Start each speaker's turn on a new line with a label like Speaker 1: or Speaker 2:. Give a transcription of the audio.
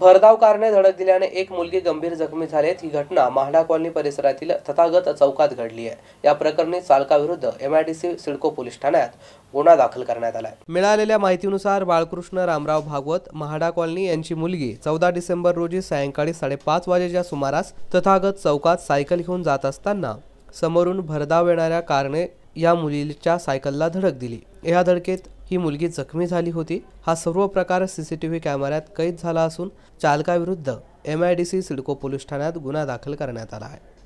Speaker 1: भरधाव कारने धडक दिल्याने एक मुलगी गंभीर जखमी झाली ही घटना महाडा कॉलनी परिसरातील तथागत चौकात घडली आहे या प्रकरणी चालकाविरुद्ध एमआयडीसी सिडको पोलीस ठाण्यात गुन्हा दाखल करण्यात आहे मिळालेल्या माहितीनुसार बाळकृष्ण रामराव भागवत महाडा कॉलनी यांची मुलगी चौदा डिसेंबर रोजी सायंकाळी साडेपाच वाजेच्या सुमारास तथागत चौकात सायकल घेऊन जात असताना समोरून भरधाव येणाऱ्या कारने या मुलीच्या सायकलला धडक दिली या धडकेत ही मुलगी जखमी झाली होती हा सर्व प्रकार सी सी टी व्ही कॅमेऱ्यात कैद झाला असून चालकाविरुद्ध एम आय सिडको पोलीस ठाण्यात गुन्हा दाखल करण्यात आला आहे